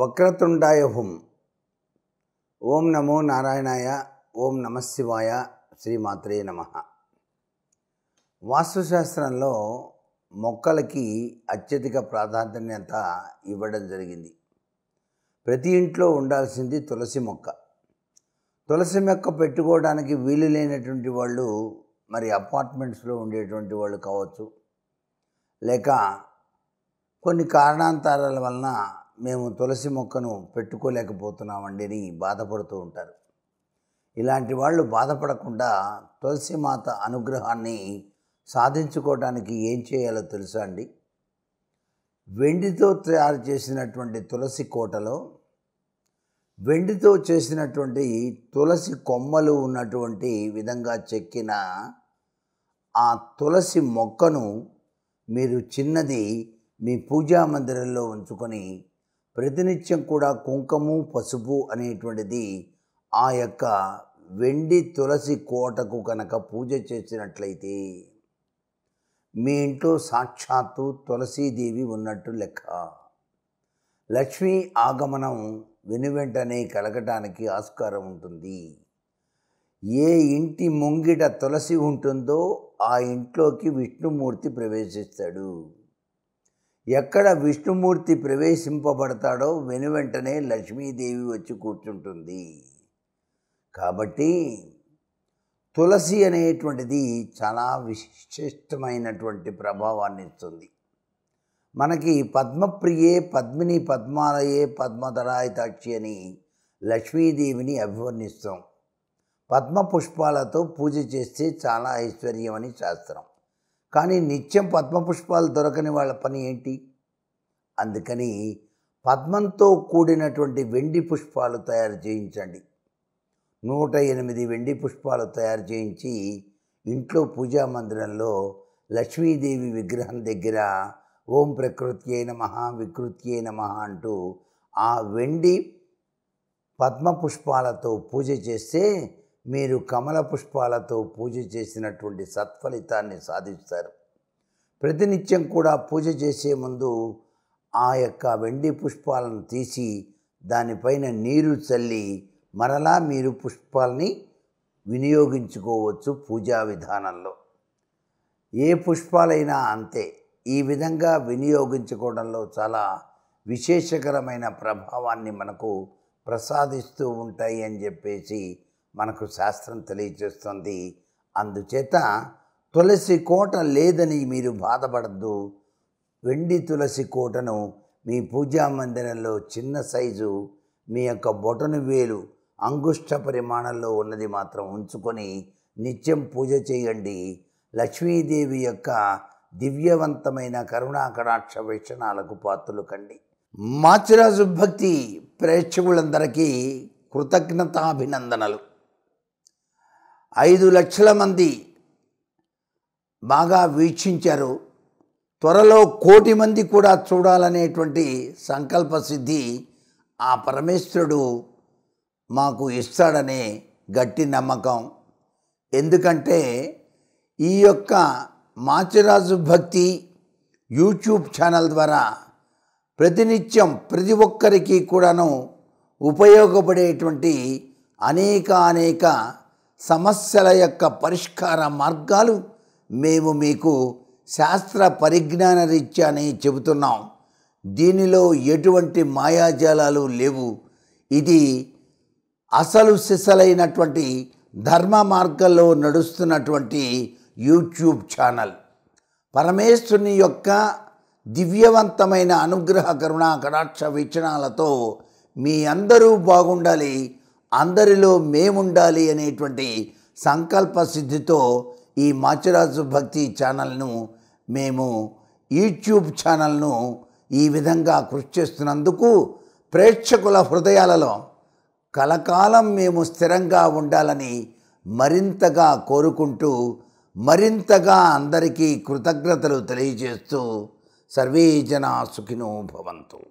వక్రతుండాయ హుం ఓం నమో నారాయణాయ ఓం నమశివాయ శ్రీమాత్రే నమ వాస్తుశాస్త్రంలో మొక్కలకి అత్యధిక ప్రాధాన్యత ఇవ్వడం జరిగింది ప్రతి ఇంట్లో ఉండాల్సింది తులసి మొక్క తులసి మొక్క పెట్టుకోవడానికి వీలు లేనటువంటి వాళ్ళు మరి అపార్ట్మెంట్స్లో ఉండేటువంటి వాళ్ళు కావచ్చు లేక కొన్ని కారణాంతరాల వలన మేము తులసి మొక్కను పెట్టుకోలేకపోతున్నామండి అని బాధపడుతూ ఉంటారు ఇలాంటి వాళ్ళు బాధపడకుండా తులసి మాత అనుగ్రహాన్ని సాధించుకోవడానికి ఏం చేయాలో తెలుసా అండి వెండితో తయారు చేసినటువంటి తులసి కోటలో వెండితో చేసినటువంటి తులసి కొమ్మలు ఉన్నటువంటి విధంగా చెక్కిన ఆ తులసి మొక్కను మీరు చిన్నది మీ పూజా మందిరంలో ఉంచుకొని ప్రతినిత్యం కూడా కుంకము పసుపు అనేటువంటిది ఆ యొక్క వెండి తులసి కోటకు కనుక పూజ చేసినట్లయితే మీ ఇంట్లో సాక్షాత్తు తులసీదేవి ఉన్నట్టు లెక్క లక్ష్మీ ఆగమనం వెనువెంటనే కలగటానికి ఆస్కారం ఉంటుంది ఏ ఇంటి ముంగిట తులసి ఉంటుందో ఆ ఇంట్లోకి విష్ణుమూర్తి ప్రవేశిస్తాడు ఎక్కడ విష్ణుమూర్తి ప్రవేశింపబడతాడో వెనువెంటనే లక్ష్మీదేవి వచ్చి కూర్చుంటుంది కాబట్టి తులసి అనేటువంటిది చాలా విశిష్టమైనటువంటి ప్రభావాన్ని ఇస్తుంది మనకి పద్మప్రియే పద్మిని పద్మాలయే పద్మధరాయితాక్షి అని లక్ష్మీదేవిని అభివర్ణిస్తాం పద్మ పుష్పాలతో పూజ చేస్తే చాలా ఐశ్వర్యం అని శాస్త్రం కానీ నిత్యం పద్మపుష్పాలు దొరకని వాళ్ళ పని ఏంటి అందుకని పద్మంతో కూడినటువంటి వెండి పుష్పాలు తయారు చేయించండి నూట ఎనిమిది వెండి పుష్పాలు తయారు చేయించి ఇంట్లో పూజా మందిరంలో లక్ష్మీదేవి విగ్రహం దగ్గర ఓం ప్రకృత్యే నమ వికృత్యే మహా అంటూ ఆ వెండి పద్మ పుష్పాలతో పూజ చేస్తే మీరు కమల పుష్పాలతో పూజ చేసినటువంటి సత్ఫలితాన్ని సాధిస్తారు ప్రతినిత్యం కూడా పూజ చేసే ముందు ఆ యొక్క వెండి పుష్పాలను తీసి దానిపైన నీరు చల్లి మరలా మీరు పుష్పాలని వినియోగించుకోవచ్చు పూజా విధానంలో ఏ పుష్పాలైనా అంతే ఈ విధంగా వినియోగించుకోవడంలో చాలా విశేషకరమైన ప్రభావాన్ని మనకు ప్రసాదిస్తూ ఉంటాయి అని చెప్పేసి మనకు శాస్త్రం తెలియచేస్తుంది అందుచేత తులసి కోట లేదని మీరు బాధపడద్దు వెండి తులసి కోటను మీ పూజా మందిరంలో చిన్న సైజు మీ యొక్క బొటను వేలు అంగుష్ట పరిమాణంలో ఉన్నది మాత్రం ఉంచుకొని నిత్యం పూజ చేయండి లక్ష్మీదేవి యొక్క దివ్యవంతమైన కరుణాకటాక్ష వీక్షణాలకు పాత్రలు కండి మాచిరాజు భక్తి ప్రేక్షకులందరికీ కృతజ్ఞతాభినందనలు ఐదు లక్షల మంది బాగా వీక్షించారు త్వరలో కోటి మంది కూడా చూడాలనేటువంటి సంకల్ప సిద్ధి ఆ పరమేశ్వరుడు మాకు ఇస్తాడనే గట్టి నమ్మకం ఎందుకంటే ఈ యొక్క మాచిరాజు భక్తి యూట్యూబ్ ఛానల్ ద్వారా ప్రతినిత్యం ప్రతి ఒక్కరికి కూడాను ఉపయోగపడేటువంటి అనేక అనేక సమస్యల యొక్క పరిష్కార మార్గాలు మేము మీకు శాస్త్ర పరిజ్ఞాన అని చెబుతున్నాం దీనిలో ఎటువంటి మాయాజాలాలు లేవు ఇది అసలు సిసలైనటువంటి ధర్మ మార్గంలో నడుస్తున్నటువంటి యూట్యూబ్ ఛానల్ పరమేశ్వరుని యొక్క దివ్యవంతమైన అనుగ్రహ కరుణా కటాక్ష వీక్షణాలతో మీ అందరూ బాగుండాలి అందరిలో మేముండాలి అనేటువంటి సంకల్ప సిద్ధితో ఈ మాచిరాజు భక్తి ఛానల్ను మేము యూట్యూబ్ ఛానల్ను ఈ విధంగా కృషి చేస్తున్నందుకు ప్రేక్షకుల హృదయాలలో కలకాలం మేము స్థిరంగా ఉండాలని మరింతగా కోరుకుంటూ మరింతగా అందరికీ కృతజ్ఞతలు తెలియజేస్తూ సర్వే జనా సుఖినో భవంతు